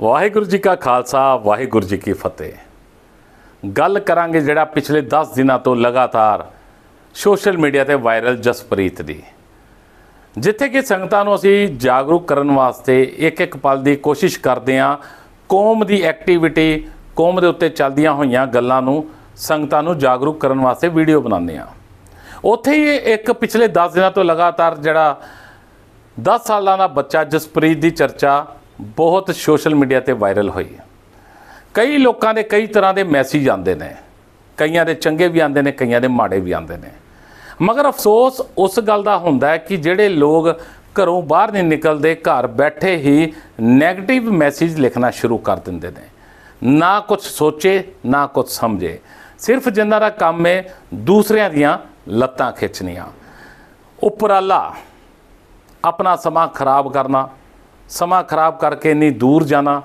ਵਾਹਿਗੁਰੂ ਜੀ ਕਾ ਖਾਲਸਾ ਵਾਹਿਗੁਰੂ ਜੀ ਕੀ ਫਤਿਹ ਗੱਲ ਕਰਾਂਗੇ ਜਿਹੜਾ ਪਿਛਲੇ 10 ਦਿਨਾਂ ਤੋਂ ਲਗਾਤਾਰ ਸੋਸ਼ਲ ਮੀਡੀਆ ਤੇ ਵਾਇਰਲ ਜਸਪ੍ਰੀਤ ਦੀ ਜਿੱਥੇ ਕਿ ਸੰਗਤਾਂ ਨੂੰ ਅਸੀਂ ਜਾਗਰੂਕ ਕਰਨ ਵਾਸਤੇ ਇੱਕ ਇੱਕ ਪਲ ਦੀ ਕੋਸ਼ਿਸ਼ ਕਰਦੇ ਆਂ ਕੌਮ ਦੀ ਐਕਟੀਵਿਟੀ ਕੌਮ ਦੇ ਉੱਤੇ ਚੱਲਦੀਆਂ ਹੋਈਆਂ ਗੱਲਾਂ ਨੂੰ ਸੰਗਤਾਂ ਨੂੰ ਜਾਗਰੂਕ ਕਰਨ ਵਾਸਤੇ ਵੀਡੀਓ ਬਣਾਉਂਦੇ ਆਂ ਉੱਥੇ ਹੀ ਇੱਕ ਪਿਛਲੇ 10 ਦਿਨਾਂ ਤੋਂ ਲਗਾਤਾਰ ਜਿਹੜਾ 10 ਸਾਲਾਂ ਦਾ ਬੱਚਾ ਜਸਪ੍ਰੀਤ ਦੀ ਚਰਚਾ ਬਹੁਤ ਸੋਸ਼ਲ ਮੀਡੀਆ ਤੇ ਵਾਇਰਲ ਹੋਈ ਹੈ ਕਈ ਲੋਕਾਂ ਦੇ ਕਈ ਤਰ੍ਹਾਂ ਦੇ ਮੈਸੇਜ ਆਉਂਦੇ ਨੇ ਕਈਆਂ ਦੇ ਚੰਗੇ ਵੀ ਆਉਂਦੇ ਨੇ ਕਈਆਂ ਦੇ ਮਾੜੇ ਵੀ ਆਉਂਦੇ ਨੇ ਮਗਰ ਅਫਸੋਸ ਉਸ ਗੱਲ ਦਾ ਹੁੰਦਾ ਹੈ ਕਿ ਜਿਹੜੇ ਲੋਕ ਘਰੋਂ ਬਾਹਰ ਨਹੀਂ ਨਿਕਲਦੇ ਘਰ ਬੈਠੇ ਹੀ 네ਗੇਟਿਵ ਮੈਸੇਜ ਲਿਖਣਾ ਸ਼ੁਰੂ ਕਰ ਦਿੰਦੇ ਨੇ ਨਾ ਕੁਝ ਸੋਚੇ ਨਾ ਕੁਝ ਸਮਝੇ ਸਿਰਫ ਜਿੰਨਾਂ ਦਾ ਕੰਮ ਹੈ ਦੂਸਰਿਆਂ ਦੀਆਂ ਲੱਤਾਂ ਖਿੱਚਣੀਆਂ ਉਪਰਾਲਾ ਆਪਣਾ ਸਮਾਂ ਖਰਾਬ ਕਰਨਾ ਸਮਾਂ ਖਰਾਬ ਕਰਕੇ ਨਹੀਂ ਦੂਰ ਜਾਣਾ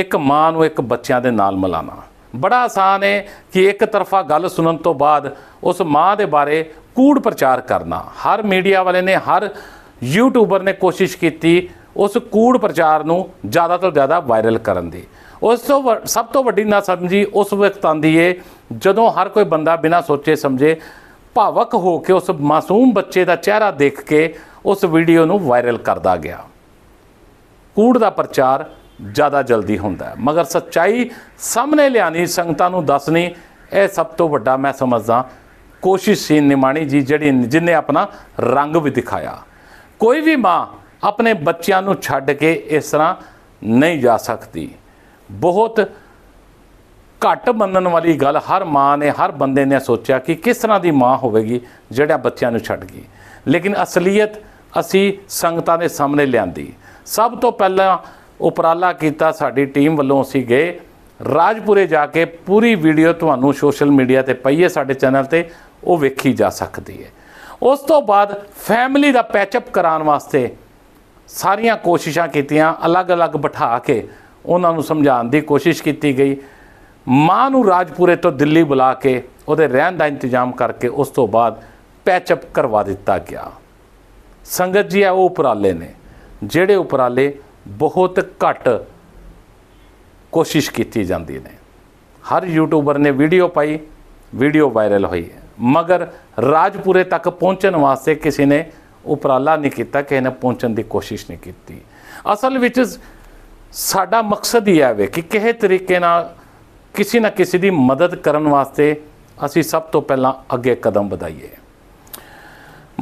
ਇੱਕ ਮਾਂ ਨੂੰ ਇੱਕ ਬੱਚਿਆਂ ਦੇ ਨਾਲ ਮਿਲਾਣਾ ਬੜਾ ਆਸਾਨ ਹੈ ਕਿ ਇੱਕ ਤਰਫਾ ਗੱਲ ਸੁਣਨ ਤੋਂ ਬਾਅਦ ਉਸ ਮਾਂ ਦੇ ਬਾਰੇ ਕੂੜ ਪ੍ਰਚਾਰ ਕਰਨਾ ਹਰ ਮੀਡੀਆ ਵਾਲੇ ਨੇ ਹਰ ਯੂਟਿਊਬਰ ਨੇ ਕੋਸ਼ਿਸ਼ ਕੀਤੀ ਉਸ ਕੂੜ ਪ੍ਰਚਾਰ ਨੂੰ ਜ਼ਿਆਦਾ ਤੋਂ ਜ਼ਿਆਦਾ ਵਾਇਰਲ ਕਰਨ ਦੀ ਉਸ ਤੋਂ ਸਭ ਤੋਂ ਵੱਡੀ ਨਾ ਸਮਝੀ ਉਸ ਵਕਤ ਆਂਦੀ ਏ ਜਦੋਂ ਹਰ ਕੋਈ ਬੰਦਾ ਬਿਨਾਂ ਸੋਚੇ ਸਮਝੇ ਭਾਵਕ ਹੋ ਕੇ ਉਸ ਮਾਸੂਮ ਬੱਚੇ ਦਾ ਚਿਹਰਾ ਦੇਖ ਕੇ ਉਸ ਵੀਡੀਓ ਨੂੰ ਵਾਇਰਲ ਕਰਦਾ ਗਿਆ ਕੂੜ ਦਾ ਪ੍ਰਚਾਰ ਜ਼ਿਆਦਾ ਜਲਦੀ ਹੁੰਦਾ ਹੈ ਮਗਰ ਸੱਚਾਈ ਸਾਹਮਣੇ ਲਿਆਣੀ ਸੰਗਤਾਂ ਨੂੰ ਦੱਸਣੀ ਇਹ ਸਭ ਤੋਂ ਵੱਡਾ ਮੈਂ ਸਮਝਦਾ ਕੋਸ਼ਿਸ਼ ਸੀ ਨਿਮਾਣੀ ਜੀ ਜਿਹੜੀ ਜਿਨੇ ਆਪਣਾ ਰੰਗ ਵੀ ਦਿਖਾਇਆ ਕੋਈ ਵੀ ਮਾਂ ਆਪਣੇ ਬੱਚਿਆਂ ਨੂੰ ਛੱਡ ਕੇ ਇਸ ਤਰ੍ਹਾਂ ਨਹੀਂ ਜਾ ਸਕਦੀ ਬਹੁਤ ਘੱਟ ਮੰਨਣ ਵਾਲੀ ਗੱਲ ਹਰ ਮਾਂ ਨੇ ਹਰ ਬੰਦੇ ਨੇ ਸੋਚਿਆ ਕਿ ਕਿਸ ਤਰ੍ਹਾਂ ਦੀ ਮਾਂ ਹੋਵੇਗੀ ਜਿਹੜਾ ਬੱਚਿਆਂ ਨੂੰ ਛੱਡ ਗਈ ਲੇਕਿਨ ਅਸਲੀਅਤ ਅਸੀਂ ਸੰਗਤਾਂ ਦੇ ਸਾਹਮਣੇ ਲਿਆਂਦੀ ਸਭ ਤੋਂ ਪਹਿਲਾਂ ਉਪਰਾਲਾ ਕੀਤਾ ਸਾਡੀ ਟੀਮ ਵੱਲੋਂ ਅਸੀਂ ਗਏ ਰਾਜਪੁਰੇ ਜਾ ਕੇ ਪੂਰੀ ਵੀਡੀਓ ਤੁਹਾਨੂੰ ਸੋਸ਼ਲ ਮੀਡੀਆ ਤੇ ਪਈ ਹੈ ਸਾਡੇ ਚੈਨਲ ਤੇ ਉਹ ਵੇਖੀ ਜਾ ਸਕਦੀ ਹੈ ਉਸ ਤੋਂ ਬਾਅਦ ਫੈਮਿਲੀ ਦਾ ਪੈਚਅਪ ਕਰਾਉਣ ਵਾਸਤੇ ਸਾਰੀਆਂ ਕੋਸ਼ਿਸ਼ਾਂ ਕੀਤੀਆਂ ਅਲੱਗ-ਅਲੱਗ ਬਿਠਾ ਕੇ ਉਹਨਾਂ ਨੂੰ ਸਮਝਾਉਣ ਦੀ ਕੋਸ਼ਿਸ਼ ਕੀਤੀ ਗਈ ਮਾਂ ਨੂੰ ਰਾਜਪੁਰੇ ਤੋਂ ਦਿੱਲੀ ਬੁਲਾ ਕੇ ਉਹਦੇ ਰਹਿਣ ਦਾ ਇੰਤਜ਼ਾਮ ਕਰਕੇ ਉਸ ਤੋਂ ਬਾਅਦ ਪੈਚਅਪ ਕਰਵਾ ਦਿੱਤਾ ਗਿਆ ਸੰਗਤ ਜੀ ਆ ਉਹ ਉਪਰਾਲੇ ਨੇ ਜਿਹੜੇ ਉਪਰਾਲੇ ਬਹੁਤ ਘੱਟ ਕੋਸ਼ਿਸ਼ ਕੀਤੀ ਜਾਂਦੀ ਨੇ ਹਰ ਯੂਟਿਊਬਰ ਨੇ ਵੀਡੀਓ ਪਾਈ ਵੀਡੀਓ ਵਾਇਰਲ ਹੋਈ ਮਗਰ ਰਾਜਪੁਰੇ ਤੱਕ ਪਹੁੰਚਣ ਵਾਸਤੇ ਕਿਸੇ ਨੇ ਉਪਰਾਲਾ ਨਹੀਂ ਕੀਤਾ ਕਿਸੇ ਨੇ ਪਹੁੰਚਣ ਦੀ ਕੋਸ਼ਿਸ਼ ਨਹੀਂ ਕੀਤੀ ਅਸਲ ਵਿੱਚ ਸਾਡਾ ਮਕਸਦ ਹੀ ਹੈ ਵੇ ਕਿ ਕਿਹੇ ਤਰੀਕੇ ਨਾਲ ਕਿਸੇ ਨਾ ਕਿਸੇ ਦੀ ਮਦਦ ਕਰਨ ਵਾਸਤੇ ਅਸੀਂ ਸਭ ਤੋਂ ਪਹਿਲਾਂ ਅੱਗੇ ਕਦਮ ਵਧਾਈਏ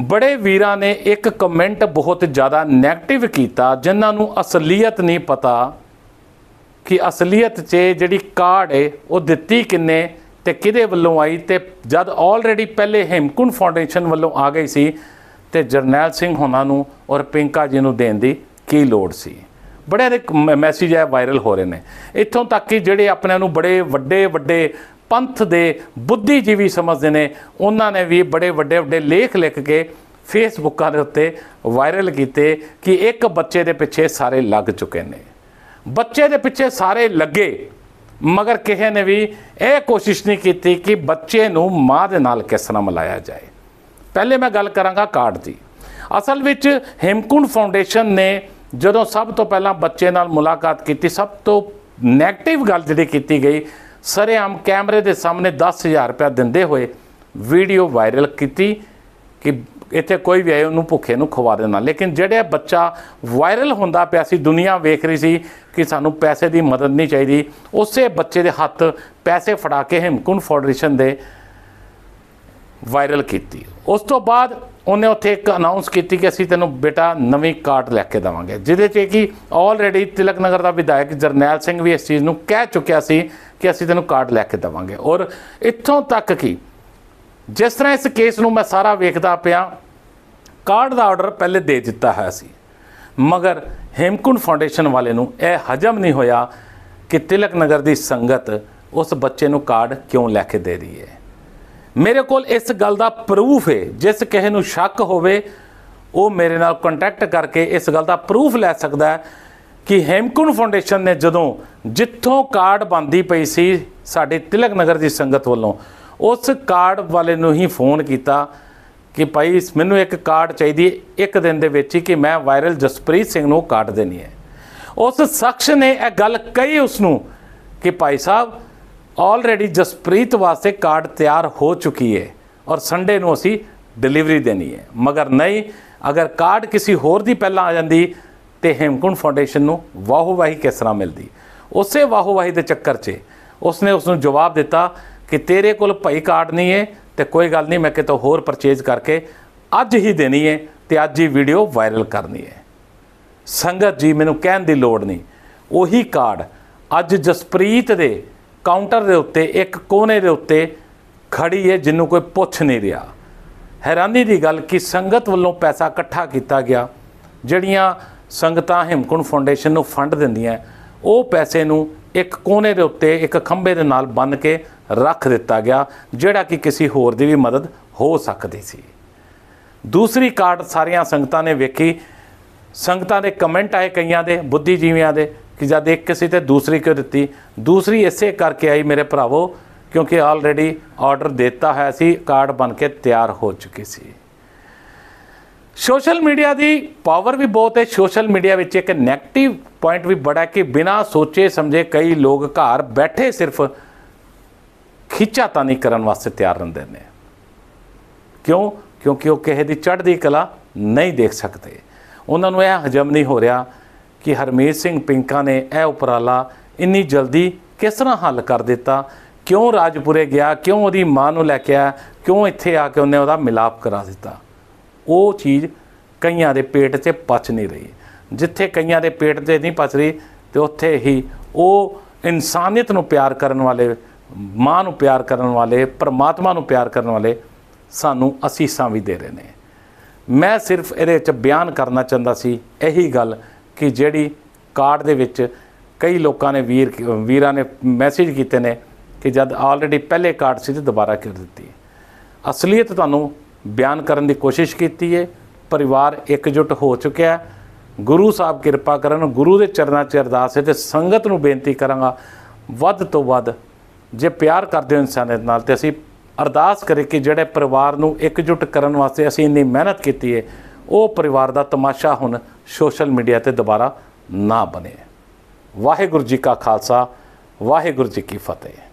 ਬੜੇ ਵੀਰਾਂ ਨੇ ਇੱਕ ਕਮੈਂਟ ਬਹੁਤ ਜ਼ਿਆਦਾ 네ਗੇਟਿਵ ਕੀਤਾ ਜਿਨ੍ਹਾਂ ਨੂੰ ਅਸਲੀਅਤ ਨਹੀਂ ਪਤਾ ਕਿ ਅਸਲੀਅਤ 'ਚ ਜਿਹੜੀ ਕਾਰਡ ਹੈ ਉਹ ਦਿੱਤੀ ਕਿੰਨੇ ਤੇ ਕਿਹਦੇ ਵੱਲੋਂ ਆਈ ਤੇ ਜਦ ਆਲਰੇਡੀ ਪਹਿਲੇ ਹਿਮਕੁੰਡ ਫਾਊਂਡੇਸ਼ਨ ਵੱਲੋਂ ਆ ਗਈ ਸੀ ਤੇ ਜਰਨੈਲ ਸਿੰਘ ਹੋਣਾ ਨੂੰ ਔਰ ਪਿੰਕਾ ਜੀ ਨੂੰ ਦੇਣ ਦੀ ਕੀ ਲੋੜ ਸੀ ਬੜੇ ਦੇ ਮੈਸੇਜ ਆ ਵਾਇਰਲ ਹੋ ਰਹੇ ਨੇ ਇੱਥੋਂ ਤੱਕ ਕਿ ਜਿਹੜੇ ਆਪਣੇ ਨੂੰ ਬੜੇ ਵੱਡੇ ਵੱਡੇ ਪੰਥ ਦੇ ਬੁੱਧੀਜੀਵੀ ਸਮਝਦੇ ਨੇ ਉਹਨਾਂ ਨੇ ਵੀ ਬੜੇ ਵੱਡੇ ਵੱਡੇ ਲੇਖ ਲਿਖ ਕੇ ਫੇਸਬੁੱਕਾਂ ਦੇ ਉੱਤੇ ਵਾਇਰਲ ਕੀਤੇ ਕਿ ਇੱਕ ਬੱਚੇ ਦੇ ਪਿੱਛੇ ਸਾਰੇ ਲੱਗ ਚੁੱਕੇ ਨੇ ਬੱਚੇ ਦੇ ਪਿੱਛੇ ਸਾਰੇ ਲੱਗੇ ਮਗਰ ਕਿਸੇ ਨੇ ਵੀ ਇਹ ਕੋਸ਼ਿਸ਼ ਨਹੀਂ ਕੀਤੀ ਕਿ ਬੱਚੇ ਨੂੰ ਮਾਂ ਦੇ ਨਾਲ ਕਿਸ ਤਰ੍ਹਾਂ ਮਿਲਾਇਆ ਜਾਏ ਪਹਿਲੇ ਮੈਂ ਗੱਲ ਕਰਾਂਗਾ ਕਾਰਡ ਦੀ ਅਸਲ ਵਿੱਚ ਹਿਮਕੁੰਡ ਫਾਊਂਡੇਸ਼ਨ ਨੇ ਜਦੋਂ ਸਭ ਤੋਂ ਪਹਿਲਾਂ ਬੱਚੇ ਨਾਲ ਮੁਲਾਕਾਤ ਕੀਤੀ ਸਭ ਤੋਂ ਨੈਗੇਟਿਵ ਗੱਲ ਜਿਹੜੀ ਕੀਤੀ ਗਈ ਸਰੇਆਮ ਕੈਮਰੇ ਦੇ ਸਾਹਮਣੇ 10000 ਰੁਪਏ ਦਿੰਦੇ ਹੋਏ ਵੀਡੀਓ ਵਾਇਰਲ ਕੀਤੀ ਕਿ ਇੱਥੇ ਕੋਈ ਵੀ ਆਏ ਉਹਨੂੰ ਭੁੱਖੇ ਨੂੰ ਖਵਾ ਦੇਣਾ ਲੇਕਿਨ ਜਿਹੜਾ ਬੱਚਾ ਵਾਇਰਲ ਹੁੰਦਾ ਪਿਆ ਸੀ ਦੁਨੀਆ ਵੇਖ ਰਹੀ ਸੀ ਕਿ ਸਾਨੂੰ ਪੈਸੇ ਦੀ ਮਦਦ ਨਹੀਂ ਚਾਹੀਦੀ ਉਸੇ ਬੱਚੇ ਦੇ ਹੱਥ ਪੈਸੇ ਫੜਾ ਕੇ ਹਿਮਕੁੰਡ ਫਾਊਂਡੇਸ਼ਨ ਦੇ ਵਾਇਰਲ ਕੀਤੀ ਉਸ ਤੋਂ ਬਾਅਦ ਉਹਨੇ ਉੱਥੇ ਇੱਕ ਅਨਾਉਂਸ ਕੀਤੀ ਕਿ ਅਸੀਂ ਤੈਨੂੰ ਬੇਟਾ ਨਵੀਂ ਕਾਰਡ ਲੈ ਕੇ ਦਵਾਂਗੇ ਜਿਹਦੇ 'ਚ ਕਿ ਆਲਰੇਡੀ ਤਿਲਕ ਨਗਰ ਦਾ ਵਿਧਾਇਕ ਜਰਨੈਲ ਸਿੰਘ ਵੀ ਇਸ ਚੀਜ਼ ਨੂੰ ਕਹਿ ਚੁੱਕਿਆ ਸੀ ਕਿ ਅਸੀਂ ਤੈਨੂੰ ਕਾਰਡ ਲੈ ਕੇ ਦਵਾਂਗੇ ਔਰ ਇੱਥੋਂ ਤੱਕ ਕਿ ਜਿਸ ਤਰ੍ਹਾਂ ਇਸ ਕੇਸ ਨੂੰ ਮੈਂ ਸਾਰਾ ਵੇਖਦਾ ਪਿਆ ਕਾਰਡ ਦਾ ਆਰਡਰ ਪਹਿਲੇ ਦੇ ਦਿੱਤਾ ਹੋਇਆ ਸੀ ਮਗਰ ਹੇਮਕੁੰਡ ਫਾਊਂਡੇਸ਼ਨ ਵਾਲੇ ਨੂੰ ਇਹ ਹਜਮ ਨਹੀਂ ਹੋਇਆ ਕਿ ਤਿਲਕ ਨਗਰ ਦੀ ਸੰਗਤ ਉਸ ਬੱਚੇ ਨੂੰ ਕਾਰਡ ਕਿਉਂ ਲੈ ਕੇ ਦੇ ਰਹੀ ਹੈ ਮੇਰੇ ਕੋਲ ਇਸ ਗੱਲ ਦਾ ਪ੍ਰੂਫ ਹੈ ਜਿਸ ਕਿਸੇ ਨੂੰ ਸ਼ੱਕ ਹੋਵੇ ਉਹ ਮੇਰੇ ਨਾਲ ਕੰਟੈਕਟ ਕਰਕੇ ਇਸ ਗੱਲ ਦਾ ਪ੍ਰੂਫ ਲੈ ਸਕਦਾ ਹੈ ਕਿ ਹੇਮਕੁੰਡ ਫਾਊਂਡੇਸ਼ਨ ਨੇ ਜਦੋਂ ਜਿੱਥੋਂ ਕਾਰਡ ਬੰਦੀ ਪਈ ਸੀ ਸਾਡੇ ਤਿਲਕ ਨਗਰ ਦੀ ਸੰਗਤ ਵੱਲੋਂ ਉਸ ਕਾਰਡ ਵਾਲੇ ਨੂੰ ਹੀ ਫੋਨ ਕੀਤਾ ਕਿ ਭਾਈ ਮੈਨੂੰ ਇੱਕ ਕਾਰਡ ਚਾਹੀਦੀ ਹੈ ਇੱਕ ਦਿਨ ਦੇ ਵਿੱਚ ਹੀ ਕਿ ਮੈਂ ਵਾਇਰਲ ਜਸਪ੍ਰੀਤ ਸਿੰਘ ਨੂੰ ਕਾਰਡ ਦੇਣੀ ਹੈ ਉਸ ਸ਼ਖਸ ਨੇ ਇਹ ਗੱਲ ਕਹੀ ਉਸ ਨੂੰ ਕਿ ਭਾਈ ਸਾਹਿਬ ਆਲਰੇਡੀ ਜਸਪ੍ਰੀਤ ਵਾਸਤੇ ਕਾਰਡ ਤਿਆਰ ਹੋ ਚੁੱਕੀ ਹੈ ਔਰ ਸੰਡੇ ਨੂੰ ਅਸੀਂ ਡਿਲੀਵਰੀ ਦੇਣੀ ਹੈ ਮਗਰ ਨਹੀਂ ਅਗਰ ਕਾਰਡ ਕਿਸੇ ਹੋਰ ਦੀ ਪਹਿਲਾਂ ਆ ਜਾਂਦੀ ਤੇ ਹੇਮਕੁੰਡ ਫਾਊਂਡੇਸ਼ਨ ਨੂੰ ਵਾਹਵਾਹੀ ਕਿਸ ਤਰ੍ਹਾਂ ਮਿਲਦੀ ਉਸੇ ਵਾਹਵਾਹੀ ਦੇ ਚੱਕਰ 'ਚ ਉਸਨੇ ਉਸ ਨੂੰ ਜਵਾਬ ਦਿੱਤਾ ਕਿ ਤੇਰੇ ਕੋਲ ਭਈ ਕਾਰਡ ਨਹੀਂ ਹੈ ਤੇ ਕੋਈ ਗੱਲ ਨਹੀਂ ਮੈਂ ਕਿਤੇ ਹੋਰ ਪਰਚੇਜ਼ ਕਰਕੇ ਅੱਜ ਹੀ ਦੇਣੀ ਹੈ ਤੇ ਅੱਜ ਹੀ ਵੀਡੀਓ ਵਾਇਰਲ ਕਰਨੀ ਹੈ ਸੰਗਤ ਜੀ ਮੈਨੂੰ ਕਹਿਣ ਦੀ ਲੋੜ ਨਹੀਂ ਉਹੀ ਕਾਰਡ ਅੱਜ ਜਸਪ੍ਰੀਤ ਦੇ ਕਾਊਂਟਰ ਦੇ ਉੱਤੇ ਇੱਕ ਕੋਨੇ ਦੇ ਉੱਤੇ ਖੜੀ ਹੈ ਜਿੰਨੂੰ ਕੋਈ ਪੁੱਛ ਨਹੀਂ ਰਿਹਾ ਹੈਰਾਨੀ ਦੀ ਗੱਲ ਕਿ ਸੰਗਤ ਵੱਲੋਂ ਪੈਸਾ ਇਕੱਠਾ ਕੀਤਾ ਗਿਆ ਜਿਹੜੀਆਂ ਸੰਗਤਾਂ ਹਿਮਕੁੰਡ ਫਾਊਂਡੇਸ਼ਨ ਨੂੰ ਫੰਡ ਦਿੰਦੀਆਂ ਉਹ ਪੈਸੇ ਨੂੰ ਇੱਕ ਕੋਨੇ ਦੇ ਉੱਤੇ ਇੱਕ ਖੰਭੇ ਦੇ ਨਾਲ ਬੰਨ ਕੇ ਰੱਖ ਦਿੱਤਾ ਗਿਆ ਜਿਹੜਾ ਕਿ ਕਿਸੇ ਹੋਰ ਦੀ ਵੀ ਮਦਦ ਹੋ ਸਕਦੀ ਸੀ ਦੂਸਰੀ ਕਾਰਡ ਸਾਰੀਆਂ ਸੰਗਤਾਂ ਨੇ ਵੇਖੀ ਸੰਗਤਾਂ ਦੇ ਕਮੈਂਟ ਆਏ ਕਈਆਂ ਦੇ ਬੁੱਧੀਜੀਵੀਆਂ ਦੇ ਕਿ ਜਦ ਇੱਕ ਕਿਸੇ ਤੇ ਦੂਸਰੀ ਕਿਉਂ ਦਿੱਤੀ ਦੂਸਰੀ ਇਸੇ ਕਰਕੇ ਆਈ ਮੇਰੇ ਭਰਾਵੋ ਕਿਉਂਕਿ ਆਲਰੇਡੀ ਆਰਡਰ ਦਿੱਤਾ ਹੈ ਸੀ ਕਾਰਡ ਬਣ ਕੇ ਤਿਆਰ ਹੋ ਚੁੱਕੀ ਸੀ ਸੋਸ਼ਲ ਮੀਡੀਆ ਦੀ ਪਾਵਰ ਵੀ ਬਹੁਤ ਹੈ ਸੋਸ਼ਲ ਮੀਡੀਆ ਵਿੱਚ ਇੱਕ 네ਗੇਟਿਵ ਪੁਆਇੰਟ ਵੀ ਬੜਾ ਕਿ ਬਿਨਾ ਸੋਚੇ ਸਮਝੇ ਕਈ ਲੋਕ ਘਰ ਬੈਠੇ ਸਿਰਫ ਖਿੱਚਾ ਤਾਂ ਨਹੀਂ ਕਰਨ ਵਾਸਤੇ ਤਿਆਰ ਰਹਿੰਦੇ ਨੇ ਕਿਉਂ ਕਿਉਂਕਿ ਉਹ ਕਿਸੇ ਦੀ ਚੜ੍ਹਦੀ ਕਲਾ ਨਹੀਂ ਦੇਖ ਸਕਦੇ ਉਹਨਾਂ ਨੂੰ ਇਹ ਹਜਮ ਨਹੀਂ ਹੋ ਰਿਹਾ ਕਿ ਹਰਮੀਤ ਸਿੰਘ ਪਿੰਕਾ ਨੇ ਇਹ ਉਪਰਾਲਾ ਇੰਨੀ ਜਲਦੀ ਕਿਸ ਤਰ੍ਹਾਂ ਹੱਲ ਕਰ ਦਿੱਤਾ ਕਿਉਂ ਰਾਜਪੁਰੇ ਗਿਆ ਕਿਉਂ ਉਹਦੀ ਮਾਂ ਨੂੰ ਲੈ ਕੇ ਆਇਆ ਕਿਉਂ ਇੱਥੇ ਆ ਕੇ ਉਹਨੇ ਉਹਦਾ ਮਿਲਾਪ ਕਰਾ ਦਿੱਤਾ ਉਹ ਚੀਜ਼ ਕਈਆਂ ਦੇ ਪੇਟ 'ਤੇ ਪਚ ਨਹੀਂ ਰਹੀ ਜਿੱਥੇ ਕਈਆਂ ਦੇ ਪੇਟ 'ਤੇ ਨਹੀਂ ਪਚ ਰਹੀ ਤੇ ਉੱਥੇ ਹੀ ਉਹ ਇਨਸਾਨੀਅਤ ਨੂੰ ਪਿਆਰ ਕਰਨ ਵਾਲੇ ਮਾਂ ਨੂੰ ਪਿਆਰ ਕਰਨ ਵਾਲੇ ਪਰਮਾਤਮਾ ਨੂੰ ਪਿਆਰ ਕਰਨ ਵਾਲੇ ਸਾਨੂੰ ਅਸੀਸਾਂ ਵੀ ਦੇ ਰਹੇ ਨੇ ਮੈਂ ਸਿਰਫ ਇਹਦੇ ਵਿੱਚ ਬਿਆਨ ਕਰਨਾ ਚਾਹੁੰਦਾ ਸੀ ਇਹੀ ਗੱਲ ਕਿ ਜਿਹੜੀ ਕਾਰਡ ਦੇ ਵਿੱਚ ਕਈ ਲੋਕਾਂ ਨੇ ਵੀਰ ਵੀਰਾਂ ਨੇ ਮੈਸੇਜ ਕੀਤੇ ਨੇ ਕਿ ਜਦ ਆਲਰੇਡੀ ਪਹਿਲੇ ਕਾਰਡ ਸੀ ਤੇ ਦੁਬਾਰਾ ਕਰ ਦਿੱਤੀ ਅਸਲੀਅਤ ਤੁਹਾਨੂੰ ਬਿਆਨ ਕਰਨ ਦੀ ਕੋਸ਼ਿਸ਼ ਕੀਤੀ ਹੈ ਪਰਿਵਾਰ ਇਕਜੁੱਟ ਹੋ ਚੁੱਕਿਆ ਹੈ ਗੁਰੂ ਸਾਹਿਬ ਕਿਰਪਾ ਕਰਨ ਗੁਰੂ ਦੇ ਚਰਨਾਂ 'ਚ ਅਰਦਾਸ ਹੈ ਤੇ ਸੰਗਤ ਨੂੰ ਬੇਨਤੀ ਕਰਾਂਗਾ ਵੱਧ ਤੋਂ ਵੱਧ ਜੇ ਪਿਆਰ ਕਰਦੇ ਹੋ ਦੇ ਨਾਲ ਤੇ ਅਸੀਂ ਅਰਦਾਸ ਕਰੇ ਕਿ ਜਿਹੜੇ ਪਰਿਵਾਰ ਨੂੰ ਇਕਜੁੱਟ ਕਰਨ ਵਾਸਤੇ ਅਸੀਂ ਇੰਨੀ ਮਿਹਨਤ ਕੀਤੀ ਹੈ ਉਹ ਪਰਿਵਾਰ ਦਾ ਤਮਾਸ਼ਾ ਹੁਣ ਸੋਸ਼ਲ ਮੀਡੀਆ ਤੇ ਦੁਬਾਰਾ ਨਾ ਬਣੇ ਵਾਹਿਗੁਰੂ ਜੀ ਕਾ ਖਾਲਸਾ ਵਾਹਿਗੁਰੂ ਜੀ ਕੀ ਫਤਿਹ